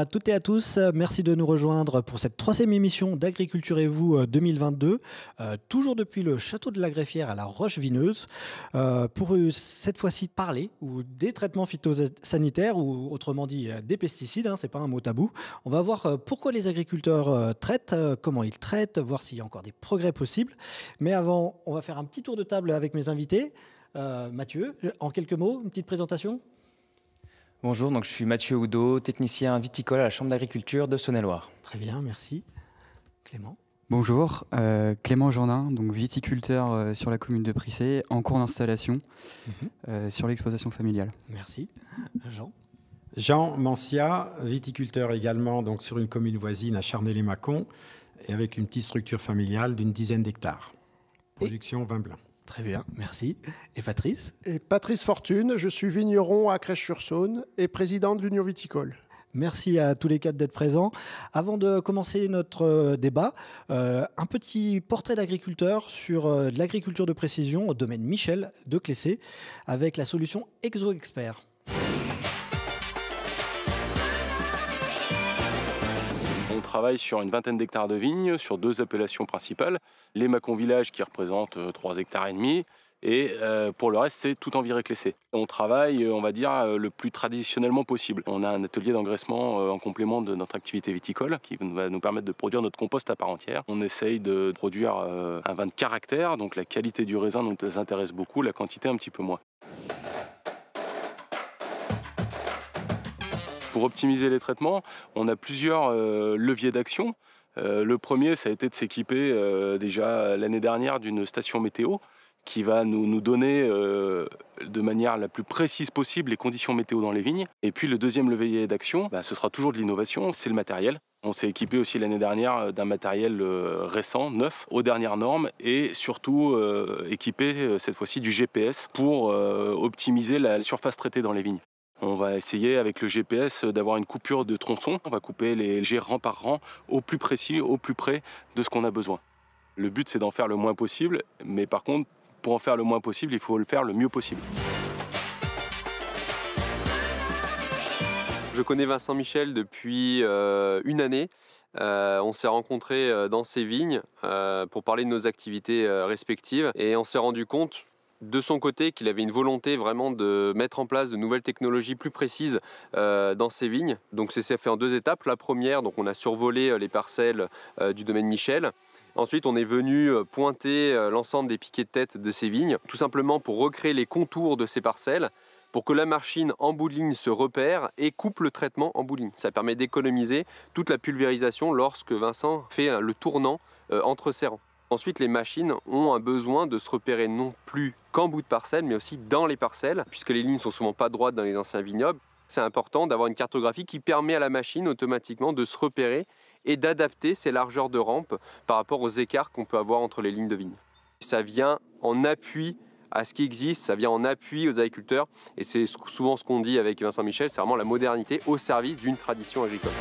à toutes et à tous. Euh, merci de nous rejoindre pour cette troisième émission d'Agriculture et vous 2022, euh, euh, toujours depuis le château de la Greffière à la Roche-Vineuse, pour cette fois-ci parler ou des traitements phytosanitaires ou autrement dit des pesticides. Ce hein, c'est pas un mot tabou. On va voir pourquoi les agriculteurs traitent, comment ils traitent, voir s'il y a encore des progrès possibles. Mais avant, on va faire un petit tour de table avec mes invités. Mathieu, en quelques mots, une petite présentation Bonjour, donc je suis Mathieu Houdot, technicien viticole à la Chambre d'agriculture de Saône-et-Loire. Très bien, merci. Clément Bonjour, euh, Clément Jourdain, donc viticulteur euh, sur la commune de Prissé, en cours d'installation mhm. euh, sur l'exploitation familiale. Merci. Jean Jean Mancia, viticulteur également donc sur une commune voisine à Charnay-les-Mâcon et avec une petite structure familiale d'une dizaine d'hectares. Production vin blanc. Très bien, merci. Et Patrice Et Patrice Fortune, je suis vigneron à Crèche-sur-Saône et président de l'Union viticole. Merci à tous les quatre d'être présents. Avant de commencer notre euh, débat, euh, un petit portrait d'agriculteur sur euh, l'agriculture de précision au domaine Michel de Clessé avec la solution ExoExpert. On travaille sur une vingtaine d'hectares de vignes, sur deux appellations principales, les Macon Village qui représentent 3 euh, hectares et demi, et euh, pour le reste, c'est tout en virée classée. On travaille, euh, on va dire, le plus traditionnellement possible. On a un atelier d'engraissement en complément de notre activité viticole qui va nous permettre de produire notre compost à part entière. On essaye de produire un vin de caractère, donc la qualité du raisin nous intéresse beaucoup, la quantité un petit peu moins. Pour optimiser les traitements, on a plusieurs euh, leviers d'action. Euh, le premier, ça a été de s'équiper euh, déjà l'année dernière d'une station météo qui va nous, donner de manière la plus précise possible les conditions météo dans les vignes. Et puis le deuxième levier d'action, bah, ce sera toujours de l'innovation, c'est le matériel. On s'est équipé aussi l'année dernière d'un matériel récent, neuf, aux dernières normes, et surtout équipé cette fois-ci du GPS pour optimiser la surface traitée dans les vignes. On va essayer avec le GPS d'avoir une coupure de tronçon. On va couper les jets rang par rang au plus précis, au plus près de ce qu'on a besoin. Le but c'est d'en faire le moins possible, mais par contre, pour en faire le moins possible, il faut le faire le mieux possible. Je connais Vincent Michel depuis euh, une année. Euh, on s'est rencontrés euh, dans ses vignes pour parler de nos activités respectives et on s'est rendu compte de son côté qu'il avait une volonté vraiment de mettre en place de nouvelles technologies plus précises euh, dans ses vignes. Donc c'est fait en deux étapes. La première, donc on a survolé euh, les parcelles euh, du domaine Michel. Ensuite, on est venu pointer l'ensemble des piquets de tête de ces vignes, tout simplement pour recréer les contours de ces parcelles, pour que la machine en bout ligne se repère et coupe le traitement en bout ligne. Ça permet d'économiser toute la pulvérisation lorsque Vincent fait le tournant entre ses rangs. Ensuite, les machines ont un besoin de se repérer non plus qu'en bout de parcelle, mais aussi dans les parcelles, puisque les lignes sont souvent pas droites dans les anciens vignobles. C'est important d'avoir une cartographie qui permet à la machine automatiquement de se repérer et d'adapter ses largeurs de rampe par rapport aux écarts qu'on peut avoir entre les lignes de vigne. Ça vient en appui à ce qui existe, ça vient en appui aux agriculteurs, et c'est souvent ce qu'on dit avec Vincent Michel, c'est vraiment la modernité au service d'une tradition agricole.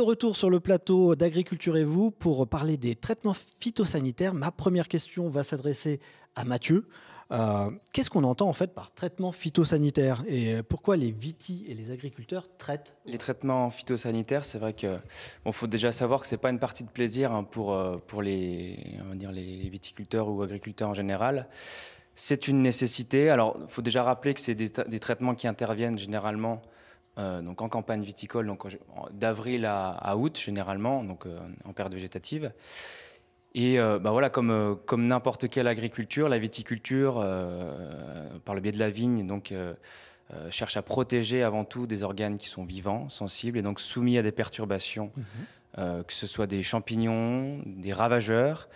retour sur le plateau d'Agriculture et vous pour parler des traitements phytosanitaires. Ma première question va s'adresser à Mathieu. Euh, qu'est-ce qu'on entend en fait par traitement phytosanitaire et pourquoi les vitis et les agriculteurs traitent Les traitements phytosanitaires, c'est vrai que bon, faut déjà savoir que c'est pas une partie de plaisir hein, pour euh, pour les on va dire les viticulteurs ou agriculteurs en général. C'est une nécessité. Alors, il faut déjà rappeler que c'est des, des, traitements qui interviennent généralement euh, en campagne viticole, donc d'avril à, août généralement, donc euh, en période végétative. Et euh, bah, voilà, comme, comme n'importe quelle agriculture, la viticulture, par le biais de la vigne, donc cherche à protéger avant tout des organes qui sont vivants, sensibles et donc soumis à des perturbations, mhm. que ce soit des champignons, des ravageurs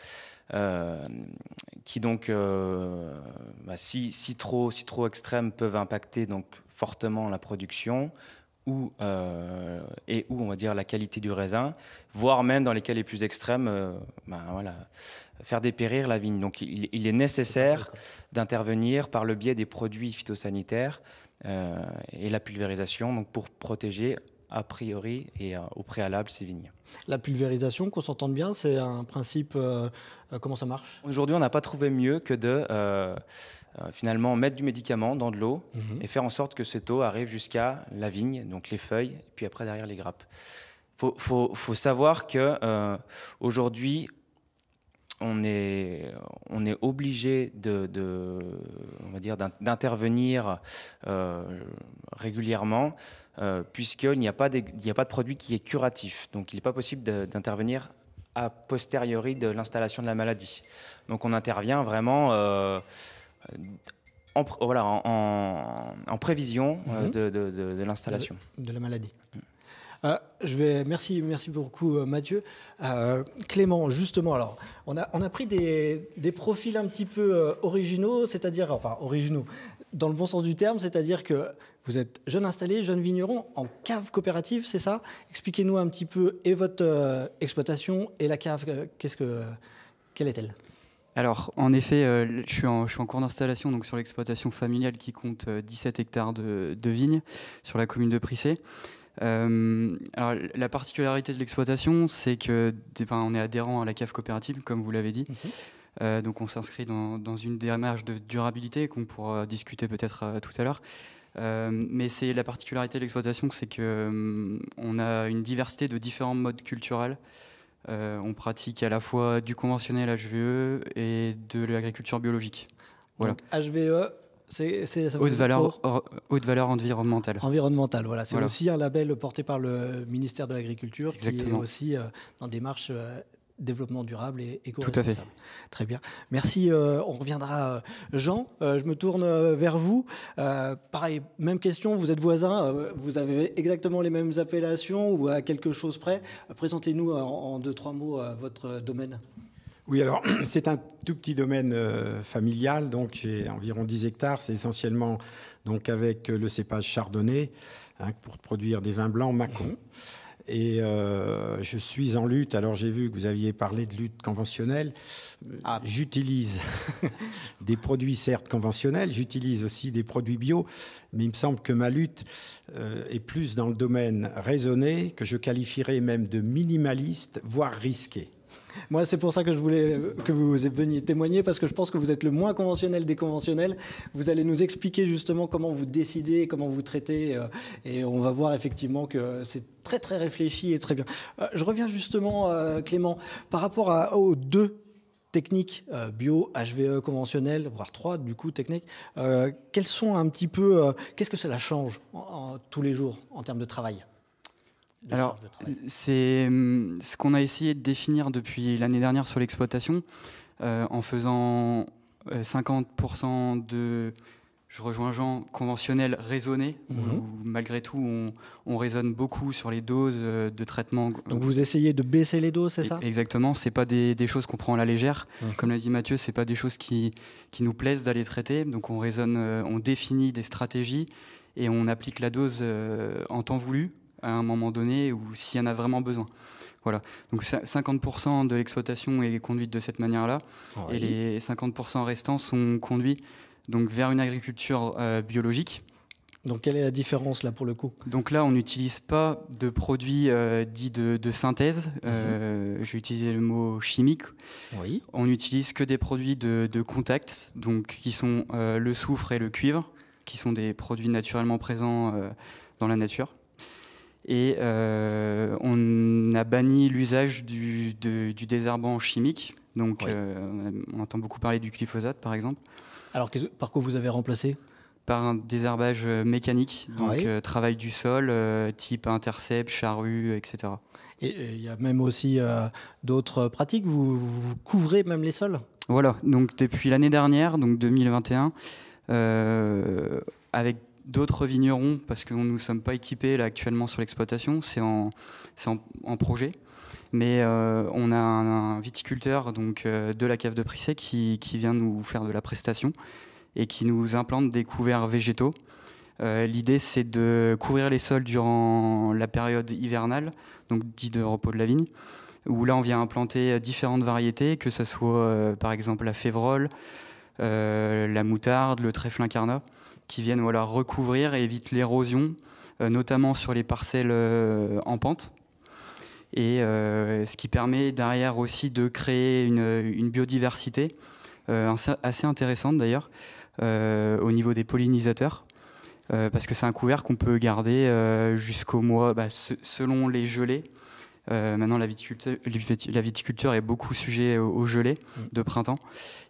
qui donc, euh, bah, si, trop, si trop extrêmes, peuvent impacter donc fortement la production ou, euh, et ou, on va dire, la qualité du raisin, voire même dans les cas les plus extrêmes, euh, bah, voilà, faire dépérir la vigne. Donc il, est nécessaire d'intervenir par le biais des produits phytosanitaires et la pulvérisation donc pour protéger a priori et euh, au préalable ces vignes. La pulvérisation, qu'on s'entende bien, c'est un principe. Euh, euh, comment ça marche Aujourd'hui, on n'a pas trouvé mieux que de finalement mettre du médicament dans de l'eau mhm. et faire en sorte que cette eau arrive jusqu'à la vigne, donc les feuilles, puis après derrière les grappes. Il faut, savoir que aujourd'hui, on est, obligé de, on va dire, d'intervenir euh, régulièrement euh, puisqu'il n'y a, pas de, a pas de produit qui est curatif. Donc il n'est pas possible d'intervenir a posteriori de l'installation de la maladie. Donc on intervient vraiment euh, en, prévision mhm. de, l'installation. de la maladie. Mm. Euh, je vais, merci, merci beaucoup euh, Mathieu. Euh, Clément, justement, alors, on a, on a pris des, des profils un petit peu originaux, c'est-à-dire, enfin, originaux, dans le bon sens du terme, c'est-à-dire que vous êtes jeune installé, jeune vigneron, en cave coopérative, c'est ça Expliquez-nous un petit peu, et votre exploitation, et la cave, qu'est-ce que, quelle est-elle alors, en effet, je, suis en, je, suis en, cours d'installation donc sur l'exploitation familiale qui compte 17 hectares de, de vignes sur la commune de Prissé. Euh, alors, la particularité de l'exploitation, c'est que on est adhérent à la CAF coopérative, comme vous l'avez dit. Mhm. Euh, donc, on s'inscrit dans, une démarche de durabilité qu'on pourra discuter peut-être euh, tout à l'heure. mais c'est la particularité de l'exploitation, c'est que hum, on a une diversité de différents modes culturels. on pratique à la fois du conventionnel HVE et de l'agriculture biologique. Voilà. HVE, c'est, haute, valeur, haute valeur environnementale. Environnementale, voilà. C'est aussi un label porté par le ministère de l'Agriculture qui est aussi euh, dans des marches euh, développement durable et éco Tout à fait. Très bien. Merci. Euh, on reviendra. Jean, je me tourne vers vous. pareil, même question. Vous êtes voisin. vous avez exactement les mêmes appellations ou à quelque chose près. Présentez-nous en deux, trois mots votre domaine. Oui, alors c'est un tout petit domaine euh, familial, donc j'ai environ 10 hectares. C'est essentiellement donc avec euh, le cépage chardonnay hein, pour produire des vins blancs macon. Mhm. Et euh, je suis en lutte. Alors j'ai vu que vous aviez parlé de lutte conventionnelle. Ah. J'utilise des produits certes conventionnels, j'utilise aussi des produits bio, mais il me semble que ma lutte est plus dans le domaine raisonné, que je qualifierais même de minimaliste, voire risqué. Moi, c'est pour ça que je voulais que vous veniez témoigner, parce que je pense que vous êtes le moins conventionnel des conventionnels. Vous allez nous expliquer justement comment vous décidez, comment vous traitez, euh, et on va voir effectivement que c'est très très réfléchi et très bien. Euh, je reviens justement, euh, Clément, par rapport aux deux techniques bio, HVE conventionnel, voire trois du coup techniques. sont un petit peu, qu'est-ce que cela change tous les jours en termes de travail alors, C'est mm, ce qu'on a essayé de définir depuis l'année dernière sur l'exploitation, euh, en faisant 50% euh, de, je rejoins Jean, conventionnel raisonné, mhm. où malgré tout on, raisonne beaucoup sur les doses euh, de traitement. Donc vous essayez de baisser les doses, c'est ça Exactement, ce pas des, choses qu'on prend à la légère. Mhm. Comme l'a dit Mathieu, ce pas des choses qui, qui nous plaisent d'aller traiter, donc on raisonne, on définit des stratégies et on applique la dose en temps voulu à un moment donné ou s'il y en a vraiment besoin. Voilà. Donc 50% de l'exploitation est conduite de cette manière-là, et les 50% restants sont conduits donc vers une agriculture euh, biologique. Donc quelle est la différence là pour le coup Donc là on n'utilise pas de produits euh, dits de, synthèse, euh, mhm. Je vais j'ai utilisé le mot chimique, oui. on n'utilise que des produits de, de contact, donc qui sont le soufre et le cuivre, qui sont des produits naturellement présents dans la nature. Et euh, on a banni l'usage du, du, désherbant chimique. Donc, euh, on entend beaucoup parler du glyphosate, par exemple. Alors, par quoi vous avez remplacé Par un désherbage euh, mécanique, ah donc travail du sol, type intercept, charrue, etc. Et il y a même aussi d'autres pratiques. Vous, vous, couvrez même les sols Voilà. Donc, depuis l'année dernière, donc 2021, avec d'autres vignerons, parce que nous ne sommes pas équipés là actuellement sur l'exploitation, c'est en, projet. Mais euh, on a un, viticulteur donc, euh, de la cave de Prissé qui, qui, vient nous faire de la prestation et qui nous implante des couverts végétaux. Euh, l'idée, c'est de couvrir les sols durant la période hivernale, donc dit de repos de la vigne, où là, on vient implanter différentes variétés, que ce soit par exemple la févrole, la moutarde, le trèfle incarnat qui viennent voilà, recouvrir et évite l'érosion, euh, notamment sur les parcelles euh, en pente. Et euh, ce qui permet derrière aussi de créer une, biodiversité assez intéressante d'ailleurs au niveau des pollinisateurs. parce que c'est un couvert qu'on peut garder jusqu'au mois, bah, selon les gelées, euh, maintenant, la viticulture, est beaucoup sujet au gelé mm. de printemps.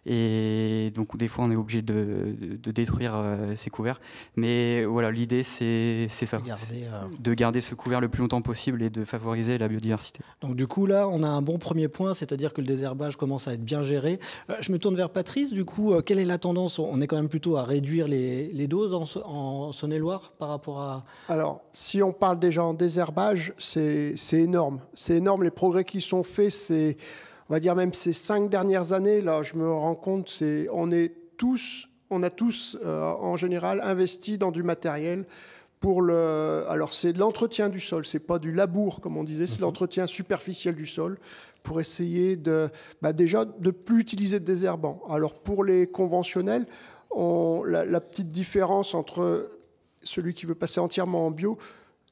Et donc, des fois, on est obligé de, détruire euh, ces couverts. Mais voilà, l'idée, c'est ça. Euh, de garder ce couvert le plus longtemps possible et de favoriser la biodiversité. Donc, du coup, là, on a un bon premier point, c'est-à-dire que le désherbage commence à être bien géré. je me tourne vers Patrice. Du coup, quelle est la tendance On est quand même plutôt à réduire les, doses en, en Saône-et-Loire par rapport à... Alors, si on parle déjà en désherbage, c'est énorme. C'est énorme les progrès qui sont faits. C'est, on va dire même ces cinq dernières années là, je me rends compte, c'est on est tous, on a tous euh, en général investi dans du matériel. Pour le, alors c'est de l'entretien du sol, c'est pas du labour comme on disait, c'est mhm. l'entretien superficiel du sol pour essayer de, bah, déjà de plus utiliser de désherbants. Alors pour les conventionnels, on, la petite différence entre celui qui veut passer entièrement en bio,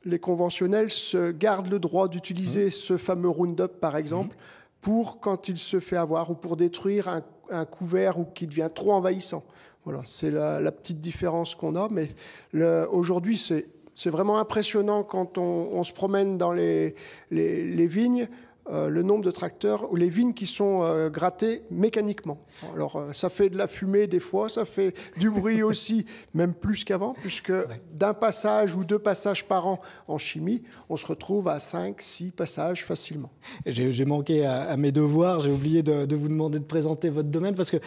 les conventionnels se gardent le droit d'utiliser mmh. ce fameux Roundup, par exemple, mmh. pour quand il se fait avoir ou pour détruire un, couvert ou qui devient trop envahissant. Voilà, c'est la, petite différence qu'on a, mais aujourd'hui, c'est vraiment impressionnant quand on, se promène dans les vignes. Euh, le nombre de tracteurs ou les vignes qui sont euh, grattées mécaniquement. Alors euh, ça fait de la fumée des fois, ça fait du bruit aussi, même plus qu'avant, puisque d'un passage ou deux passages par an en chimie, on se retrouve à cinq, six passages facilement. J'ai manqué à, mes devoirs, j'ai oublié de, de, vous demander de présenter votre domaine, parce que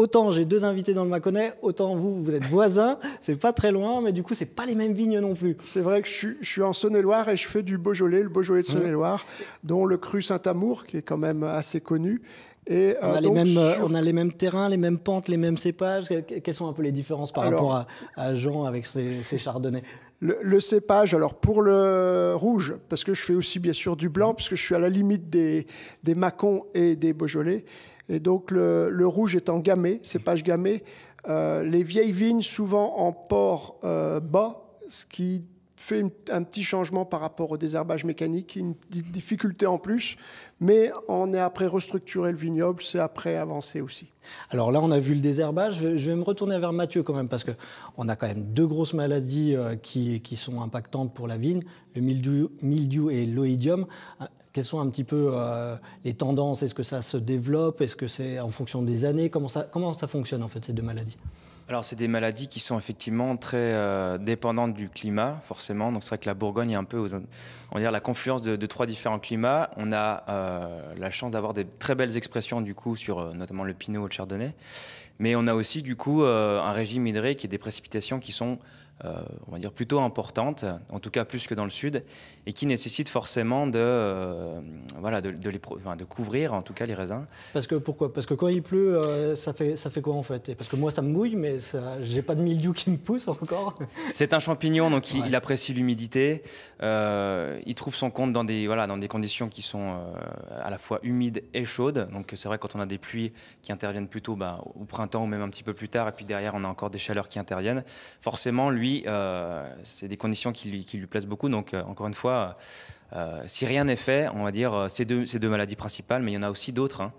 autant j'ai deux invités dans le Mâconnais, autant vous, vous êtes voisins, c'est pas très loin, mais du coup, c'est pas les mêmes vignes non plus. C'est vrai que je, suis en Saône-et-Loire et je fais du Beaujolais, le Beaujolais de Saône-et-Loire, dont le cru Saint-Amour, qui est quand même assez connu. Et, euh, on, a les mêmes, euh, on a les mêmes terrains, les mêmes pentes, les mêmes cépages. Quelles sont un peu les différences par rapport à, Jean avec ses, ses chardonnays le, cépage, alors pour le rouge, parce que je fais aussi bien sûr du blanc, parce que je suis à la limite des, des Macons et des Beaujolais. Et donc le, rouge est en c'est pas gamay. Euh, les vieilles vignes souvent en port euh, bas, ce qui fait un petit changement par rapport au désherbage mécanique, une difficulté en plus, mais on est après restructuré le vignoble, c'est après avancer aussi. Alors là, on a vu le désherbage. Je vais me retourner vers Mathieu quand même, parce qu'on a quand même deux grosses maladies euh, qui, sont impactantes pour la vigne, le mildiou et l'oïdium. Quelles sont un petit peu euh, les tendances Est-ce que ça se développe Est-ce que c'est en fonction des années comment ça, comment ça fonctionne en fait ces deux maladies alors, c'est des maladies qui sont effectivement très euh, dépendantes du climat, forcément. Donc, c'est vrai que la Bourgogne est un peu, on va dire, la confluence de, trois différents climats. On a euh, la chance d'avoir des très belles expressions, du coup, sur notamment le Pinot ou le Chardonnay. Mais on a aussi, du coup, un régime hydrique et des précipitations qui sont euh, on va dire plutôt importante en tout cas plus que dans le sud, et qui nécessite forcément de, euh, voilà, de, les, de, couvrir en tout cas les raisins. Parce que pourquoi Parce que quand il pleut, euh, ça, fait, ça fait quoi en fait Parce que moi ça me mouille, mais j'ai pas de mildiou qui me pousse encore. C'est un champignon, donc il, apprécie l'humidité, il trouve son compte dans des, voilà, dans des conditions qui sont à la fois humides et chaudes. Donc c'est vrai quand on a des pluies qui interviennent plutôt bah, au printemps ou même un petit peu plus tard, et puis derrière on a encore des chaleurs qui interviennent, forcément lui euh, c'est des conditions qui lui, plaisent beaucoup. Donc, euh, encore une fois, euh, si rien n'est fait, on va dire ces deux, maladies principales, mais il y en a aussi d'autres. Hein.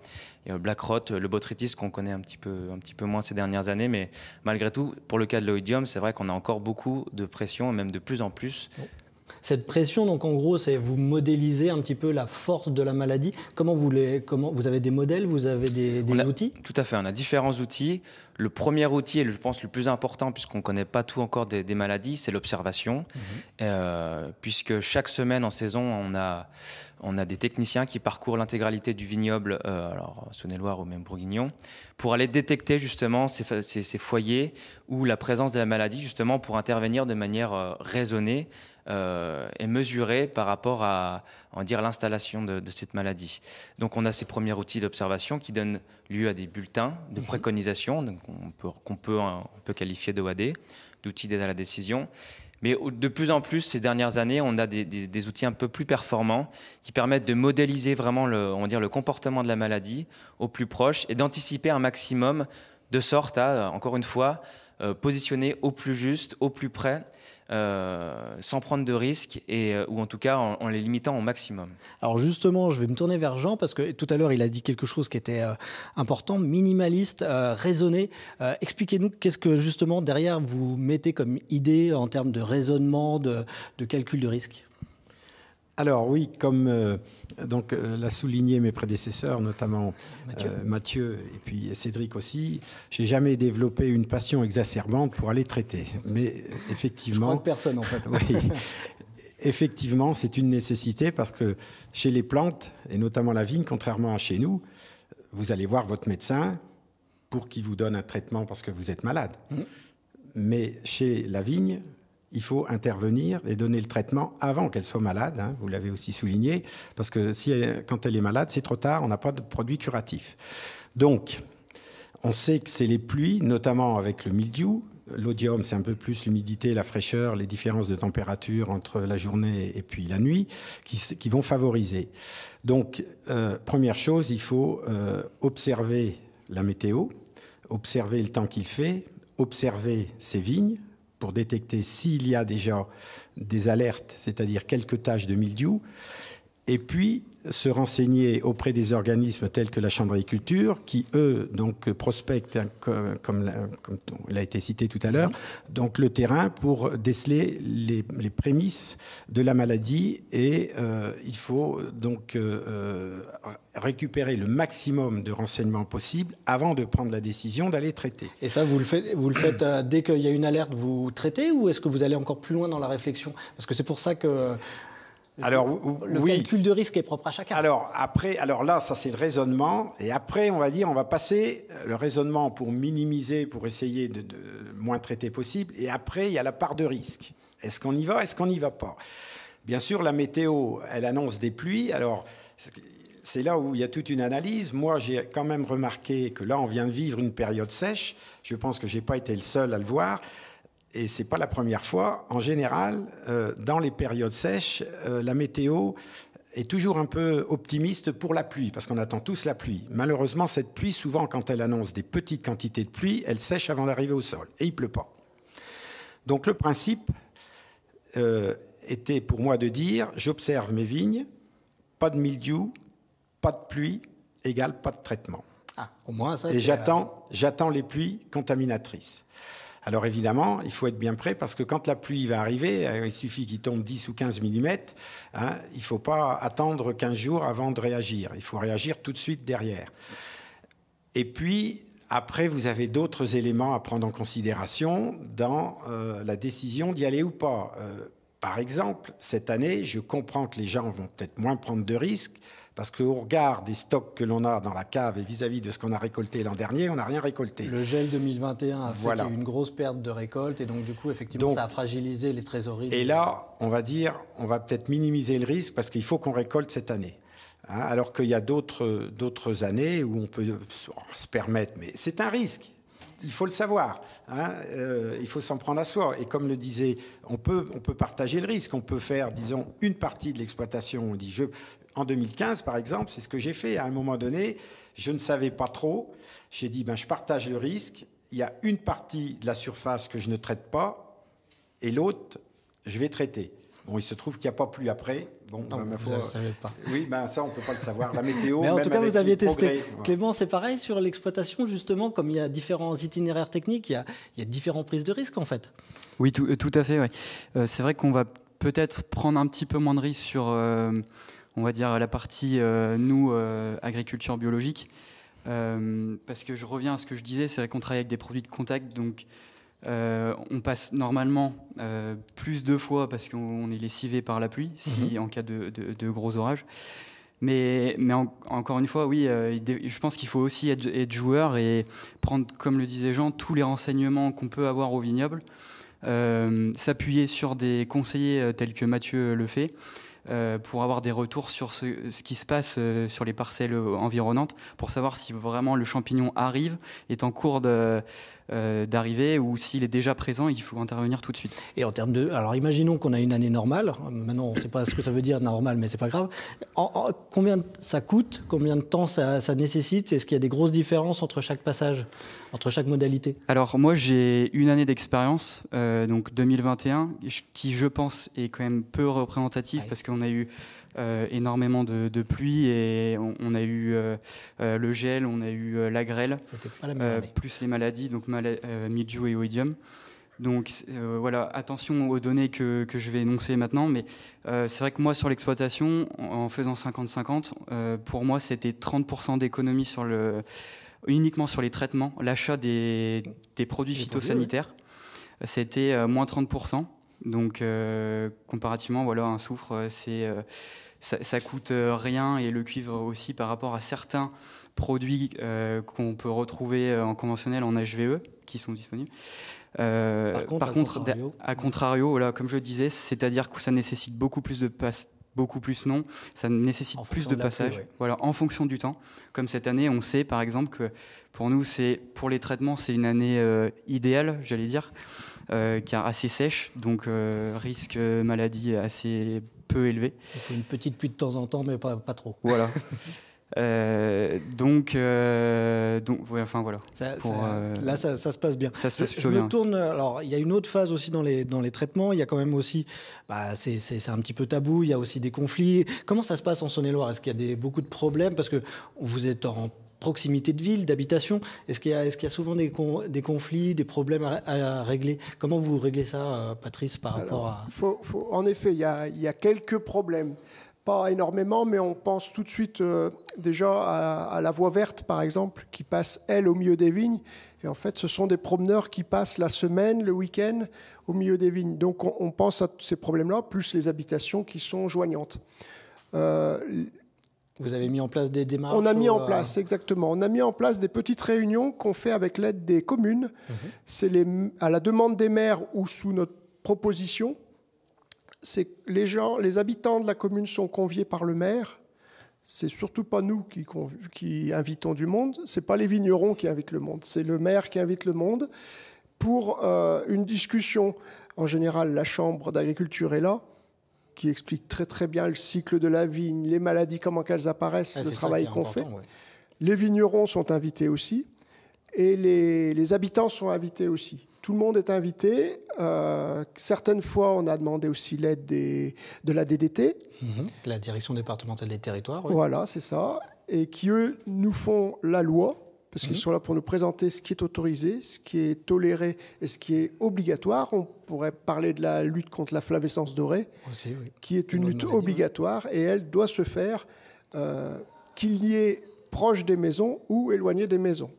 le black rot, le botrytis qu'on connaît un petit, peu, moins ces dernières années, mais malgré tout, pour le cas de l'oïdium, c'est vrai qu'on a encore beaucoup de pression, et même de plus en plus, cette pression, donc en gros, c'est vous modélisez un petit peu la force de la maladie. Comment vous les, comment vous avez des modèles, vous avez des, outils Tout à fait, on a différents outils. Le premier outil, et je pense le plus important, puisqu'on ne connaît pas tout encore des, maladies, c'est l'observation. Mhm. Euh, puisque chaque semaine en saison, on a, on a des techniciens qui parcourent l'intégralité du vignoble, euh, alors Saône-et-Loire ou même Bourguignon, pour aller détecter justement ces, ces, foyers ou la présence de la maladie, justement pour intervenir de manière euh, raisonnée euh, est mesurée par rapport à dire l'installation de, cette maladie. Donc on a ces premiers outils d'observation qui donnent lieu à des bulletins de mhm. préconisation qu'on peut, hein, peut, qualifier d'OAD, d'outils d'aide à la décision. Mais de plus en plus, ces dernières années, on a des, outils un peu plus performants qui permettent de modéliser vraiment le, on le comportement de la maladie au plus proche et d'anticiper un maximum de sorte à, encore une fois, euh, positionner au plus juste, au plus près euh, sans prendre de risques euh, ou en tout cas en, les limitant au maximum. Alors justement, je vais me tourner vers Jean parce que tout à l'heure il a dit quelque chose qui était euh, important, minimaliste, raisonné. Expliquez-nous qu'est-ce que justement derrière vous mettez comme idée en termes de raisonnement, de calcul de risque alors oui, comme euh, donc euh, l'a souligné mes prédécesseurs, notamment euh, Mathieu. et puis Cédric aussi, j'ai jamais développé une passion exacerbante pour aller traiter. Mais effectivement, personne en fait. effectivement, c'est une nécessité parce que chez les plantes et notamment la vigne, contrairement à chez nous, vous allez voir votre médecin pour qu'il vous donne un traitement parce que vous êtes malade. Mmh. Mais chez la vigne, il faut intervenir et donner le traitement avant qu'elle soit malade, hein, vous l'avez aussi souligné, parce que quand elle est malade, c'est trop tard, on n'a pas de produit curatif. Donc, on sait que c'est les pluies, notamment avec le mildiou. L'odium, c'est un peu plus l'humidité, la fraîcheur, les différences de température entre la journée et puis la nuit, qui, vont favoriser. Donc, euh, première chose, il faut euh, observer la météo, observer le temps qu'il fait, observer ses vignes, pour détecter s'il y a déjà des alertes, c'est-à-dire quelques taches de mildiou. Et puis, se renseigner auprès des organismes tels que la Chambre Cultures, qui eux donc prospectent, hein, comme, comme, a été cité tout à l'heure, donc le terrain pour déceler les, prémices de la maladie et euh, il faut donc euh, euh, récupérer le maximum de renseignements possibles avant de prendre la décision d'aller traiter. Et ça, vous le faites, vous le faites dès qu'il y a une alerte, vous traitez ou est-ce que vous allez encore plus loin dans la réflexion Parce que c'est pour ça que le calcul de risque est propre à chacun. Alors, après, alors là, ça c'est le raisonnement. Et après, on va dire, on va passer euh, le raisonnement pour minimiser, pour essayer de, de moins traiter possible. Et après, il y a la part de risque. Est-ce qu'on y va Est-ce qu'on n'y va pas Bien sûr, la météo, elle annonce des pluies. Alors, c'est là où il y a toute une analyse. Moi, j'ai quand même remarqué que là, on vient de vivre une période sèche. Je pense que je n'ai pas été le seul à le voir et c'est pas la première fois, en général, euh, dans les périodes sèches, euh, la météo est toujours un peu optimiste pour la pluie, parce qu'on attend tous la pluie. Malheureusement, cette pluie, souvent, quand elle annonce des petites quantités de pluie, elle sèche avant d'arriver au sol, et il pleut pas. Donc le principe euh, était pour moi de dire, j'observe mes vignes, pas de mildiou, pas de pluie, égale pas de traitement. Ah, au moins ça. Et j'attends les pluies contaminatrices. Alors évidemment, il faut être bien prêt parce que quand la pluie va arriver, euh, il suffit qu'il tombe 10 ou 15 mm, hein, il ne faut pas attendre 15 jours avant de réagir, il faut réagir tout de suite derrière. Et puis, après, vous avez d'autres éléments à prendre en considération dans euh, la décision d'y aller ou pas. Euh, par exemple, cette année, je comprends que les gens vont peut-être moins prendre de risques parce qu'au regard des stocks que l'on a dans la cave et vis-à-vis de ce qu'on a récolté l'an dernier, on n'a rien récolté. Le gel 2021 a fait une grosse perte de récolte et donc du coup, effectivement, ça a fragilisé les trésoreries. Et là, on va dire, on va peut-être minimiser le risque parce qu'il faut qu'on récolte cette année. Hein, alors qu'il y a d'autres années où on peut se permettre, mais c'est un risque il faut le savoir. Hein, euh, il faut s'en prendre à soi. Et comme le disait, on peut, on peut partager le risque. On peut faire, disons, une partie de l'exploitation. en 2015, par exemple, c'est ce que j'ai fait. À un moment donné, je ne savais pas trop. J'ai dit, ben, je partage le risque. Il y a une partie de la surface que je ne traite pas et l'autre, je vais traiter. Bon, il se trouve qu'il n'y a pas plu après. Bon, non, ben, vous pas. Euh, oui, ben ça, on ne peut pas le savoir. La météo. Mais en tout cas, vous aviez testé. Clément, c'est pareil sur l'exploitation, justement, comme il y a différents itinéraires techniques, il y a, différentes prises de risques, en fait. Oui, tout, euh, à fait. Euh, c'est vrai qu'on va peut-être prendre un petit peu moins de risques sur, on va dire, la partie, nous, agriculture biologique. parce que je reviens à ce que je disais, c'est vrai qu'on travaille avec des produits de contact, donc euh, on passe normalement euh, plus de fois parce qu'on est lessivé par la pluie, si, mhm. en cas de, gros orages. Mais, encore une fois, oui, euh, je pense qu'il faut aussi être, joueur et prendre, comme le disait Jean, tous les renseignements qu'on peut avoir au vignoble, s'appuyer sur des conseillers tels que Mathieu le fait. pour avoir des retours sur ce, ce qui se passe sur les parcelles environnantes, pour savoir si vraiment le champignon arrive, est en cours de, euh, d'arriver ou s'il est déjà présent, il faut intervenir tout de suite. Et en termes de. Alors imaginons qu'on a une année normale. Maintenant, on ne sait pas ce que ça veut dire normal, mais c'est pas grave. En, combien ça coûte Combien de temps ça, nécessite Est-ce qu'il y a des grosses différences entre chaque passage, entre chaque modalité Alors moi, j'ai une année d'expérience, euh, donc 2021, qui je pense est quand même peu représentative parce qu'on a eu. Euh, énormément de, pluie et on, a eu euh, euh, le gel, on a eu la grêle, plus les maladies, donc mal et oïdium. Donc voilà, attention aux données que, je vais énoncer maintenant, mais c'est vrai que moi sur l'exploitation, en, faisant 50-50, pour moi c'était 30% d'économie sur le, uniquement sur les traitements, l'achat des, produits phytosanitaires, c'était moins 30%. Donc, euh, comparativement, voilà, un soufre, euh, c'est euh, ça, ça, coûte rien et le cuivre aussi par rapport à certains produits qu'on peut retrouver en conventionnel en HVE qui sont disponibles. par contre, à, contrario, comme je le disais, c'est-à-dire que ça nécessite beaucoup plus de, passe beaucoup plus non. Ça nécessite plus de, passages, voilà, en fonction du temps. Comme cette année, on sait par exemple que pour nous, c'est pour les traitements, c'est une année euh, idéale, j'allais dire, euh, car assez sèche, donc euh, risque euh, maladie assez peu élevé. C'est une petite pluie de temps en temps, mais pas, pas trop. Voilà. Euh, donc, euh, donc enfin voilà. Euh, là, ça, se passe bien. Ça se passe plutôt bien. tourne. Alors, il y a une autre phase aussi dans les dans les traitements. Il y a quand même aussi, bah, c'est un petit peu tabou. Il y a aussi des conflits. Comment ça se passe en Saône-et-Loire Est-ce qu'il y a des, beaucoup de problèmes parce que vous êtes en proximité de ville, d'habitation. Est-ce qu'il y, est y, a souvent des, des, conflits, des problèmes à, régler Comment vous réglez ça, Patrice, par rapport à... Faut, faut, en effet, il y, a, il y a quelques problèmes pas énormément, mais on pense tout de suite euh, déjà à, la voie verte, par exemple, qui passe, elle, au milieu des vignes. Et en fait, ce sont des promeneurs qui passent la semaine, le week-end, au milieu des vignes. Donc on, pense à ces problèmes-là, plus les habitations qui sont joignantes. Euh, vous avez mis en place des démarches On a mis en euh, place, exactement. On a mis en place des petites réunions qu'on fait avec l'aide des communes. Mhm. C'est à la demande des maires ou sous notre proposition c'est les gens, les habitants de la commune sont conviés par le maire. C'est surtout pas nous qui, invitons du monde. C'est pas les vignerons qui invitent le monde. C'est le maire qui invite le monde pour euh, une discussion. En général, la chambre d'agriculture est là, qui explique très très bien le cycle de la vigne, les maladies, comment elles apparaissent, ah, le travail qu'on fait. Les vignerons sont invités aussi, et les habitants sont invités aussi. Tout le monde est invité. Euh, certaines fois, on a demandé aussi l'aide de la DDT. Mhm. La direction départementale des territoires. Voilà, c'est ça. Et qui, eux, nous font la loi, parce qu'ils mhm. sont là pour nous présenter ce qui est autorisé, ce qui est toléré et ce qui est obligatoire. On pourrait parler de la lutte contre la flavescence dorée, qui est une, lutte obligatoire et elle doit se faire euh, qu'il y ait proche des maisons ou éloigné des maisons.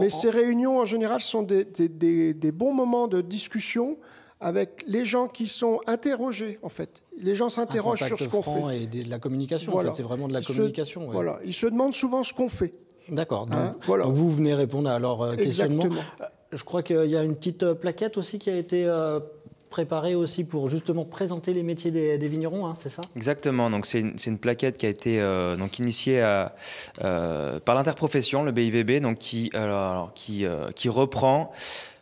Mais ces réunions, en général, sont des, bons moments de discussion avec les gens qui sont interrogés, en fait. Les gens s'interrogent sur ce qu'on fait. et de la communication, c'est vraiment de la communication. Voilà, ils se demandent souvent ce qu'on fait. D'accord, hein, donc, voilà. donc, vous venez répondre à leur euh, questionnement. Exactement. Euh, je crois qu'il y a une petite euh, plaquette aussi qui a été préparé aussi pour justement présenter les métiers des, vignerons, hein, c'est ça Exactement, donc c'est une, plaquette qui a été euh, donc initiée à, euh, par l'interprofession, le BIVB, donc qui, alors, qui, euh, qui reprend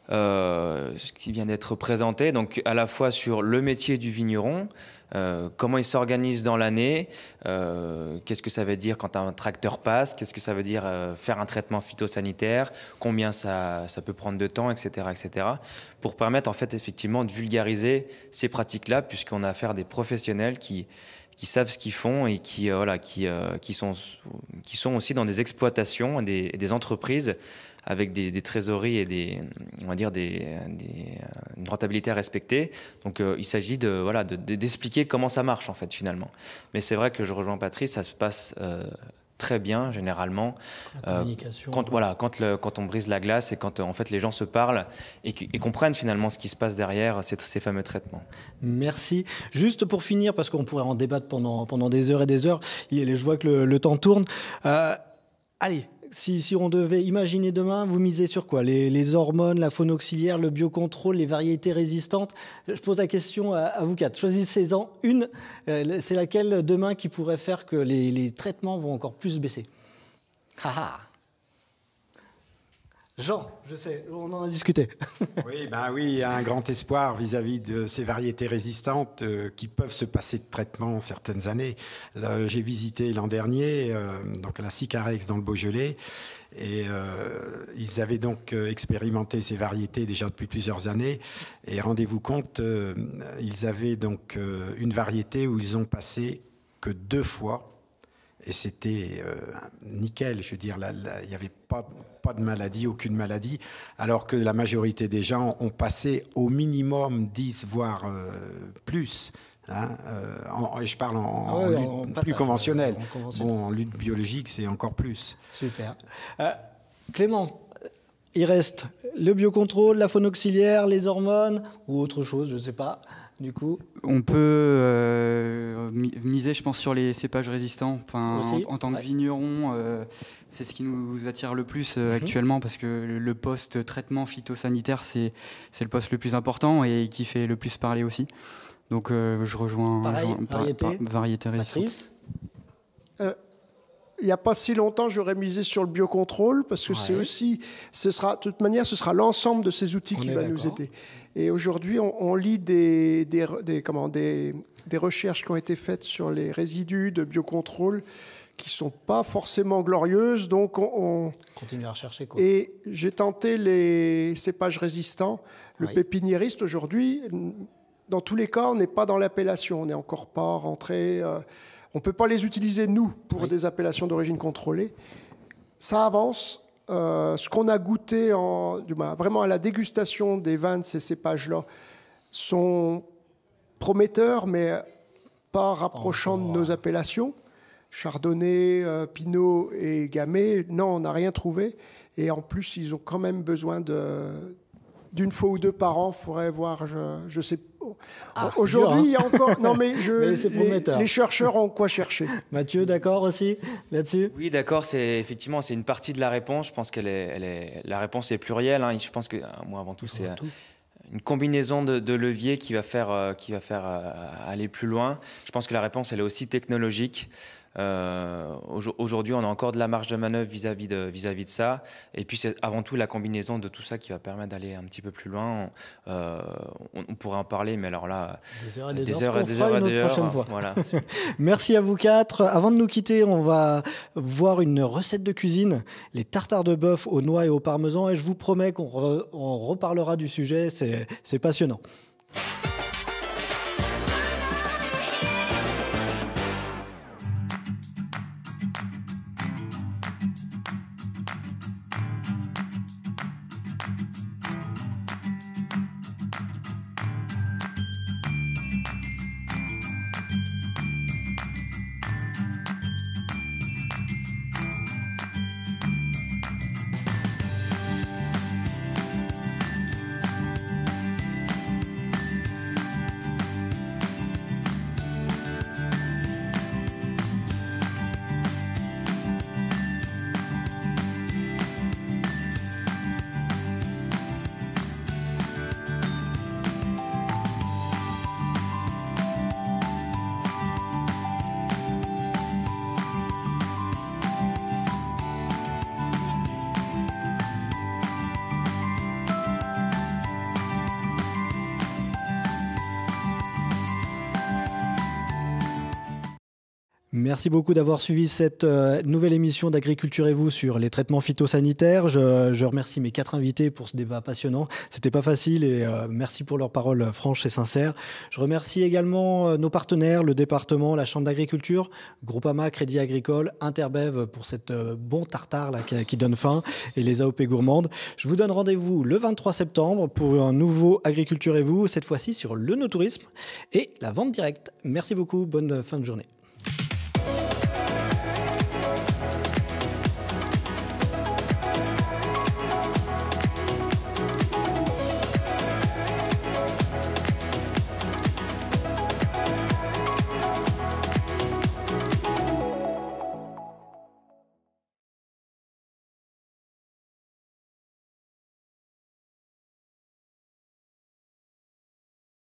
ce qui vient d'être présenté, donc à la fois sur le métier du vigneron, euh, comment ils s'organisent dans l'année, euh, qu'est-ce que ça veut dire quand un tracteur passe, qu'est-ce que ça veut dire euh, faire un traitement phytosanitaire, combien ça, peut prendre de temps, etc., etc., pour permettre en fait effectivement de vulgariser ces pratiques-là, puisqu'on a affaire à des professionnels qui savent ce qu'ils font et qui qui sont qui sont aussi dans des exploitations, et des entreprises avec des, trésoreries et des, on va dire des, euh, une rentabilité à respecter. Donc euh, il s'agit de voilà d'expliquer comment ça marche en fait finalement. Mais c'est vrai que je rejoins Patrice, ça se passe euh, très bien généralement. communication, quand voilà, quand, le, quand on brise la glace et quand en fait les gens se parlent et, comprennent finalement ce qui se passe derrière ces, ces fameux traitements. Merci. Juste pour finir, parce qu'on pourrait en débattre pendant pendant des heures et des heures. Je vois que le temps tourne. allez, si, on devait imaginer demain, vous misez sur quoi les, hormones, la faune auxiliaire, le biocontrôle, les variétés résistantes Je pose la question à, vous quatre. Choisissez-en une. Euh, c'est laquelle demain qui pourrait faire que les, traitements vont encore plus baisser Jean, je sais, on en a discuté. oui, ben oui, un grand espoir vis-à-vis de ces variétés résistantes euh, qui peuvent se passer de traitement certaines années. J'ai visité l'an dernier euh, donc la Sicarex dans le Beaujolais et euh, ils avaient donc expérimenté ces variétés déjà depuis plusieurs années. Et rendez-vous compte, ils avaient donc une variété où ils ont passé que deux fois et c'était euh, nickel. Je veux dire, il n'y avait pas, pas de maladie, aucune maladie, alors que la majorité des gens ont passé au minimum 10, voire euh, plus. Hein, euh, je parle en, ah lutte plus conventionnelle. conventionnel. en lutte biologique, c'est encore plus. Super. Clément, il reste le biocontrôle, la faune auxiliaire, les hormones ou autre chose, je ne sais pas. On peut euh, miser, je pense, sur les cépages résistants. en, tant que vigneron, euh, c'est ce qui nous attire le plus euh, mhm. actuellement parce que le poste traitement phytosanitaire, c'est le poste le plus important et qui fait le plus parler aussi. Donc je rejoins variétés il n'y a pas si longtemps, j'aurais misé sur le biocontrôle parce que c'est aussi, ce sera, de toute manière, ce sera l'ensemble de ces outils qui va nous aider. Et aujourd'hui, on, lit des, des, comment, des, des, recherches qui ont été faites sur les résidus de biocontrôle qui sont pas forcément glorieuses. Donc, on, continue à rechercher. Quoi. Et j'ai tenté les cépages résistants. Le pépiniériste aujourd'hui, dans tous les cas, on n'est pas dans l'appellation. On n'est encore pas rentré. Euh, on ne peut pas les utiliser, nous, pour des appellations d'origine contrôlée. Ça avance. Euh, ce qu'on a goûté vraiment à la dégustation des vins de ces cépages-là sont prometteurs, mais pas rapprochant de nos oh. appellations. Chardonnay, euh, Pinot et Gamay, non, on n'a rien trouvé. Et en plus, ils ont quand même besoin de, d'une fois ou deux par an. faudrait voir, je ne sais ah, aujourd'hui, hein. il y a encore. Non, mais, je... Les, chercheurs ont quoi chercher. Mathieu, d'accord aussi là-dessus Oui, d'accord. C'est effectivement, c'est une partie de la réponse. Je pense qu'elle est, est, la réponse est plurielle. Hein. Je pense que euh, moi, avant tout, c'est euh, une combinaison de, leviers qui va faire, euh, qui va faire aller plus loin. Je pense que la réponse, elle est aussi technologique. Euh, aujourd'hui, on a encore de la marge de manœuvre vis-à-vis de, vis -vis de ça. Et puis, c'est avant tout la combinaison de tout ça qui va permettre d'aller un petit peu plus loin. On, euh, pourrait en parler, mais alors là, des heures et des, heures, et des heures. Merci à vous quatre. Avant de nous quitter, on va voir une recette de cuisine les tartares de bœuf aux noix et au parmesan. Et je vous promets qu'on reparlera du sujet. C'est passionnant. Merci beaucoup d'avoir suivi cette euh, nouvelle émission d'Agriculture et vous sur les traitements phytosanitaires. Je, remercie mes quatre invités pour ce débat passionnant. C'était pas facile et euh, merci pour leurs paroles franches et sincères. Je remercie également euh, nos partenaires, le département, la Chambre d'agriculture, Groupama, Crédit Agricole, Interbev pour cette bonne bon tartare là, qui, qui, donne faim et les AOP gourmandes. Je vous donne rendez-vous le 23 septembre pour un nouveau Agriculture et vous, cette fois-ci sur le no-tourisme et la vente directe. Merci beaucoup, bonne fin de journée.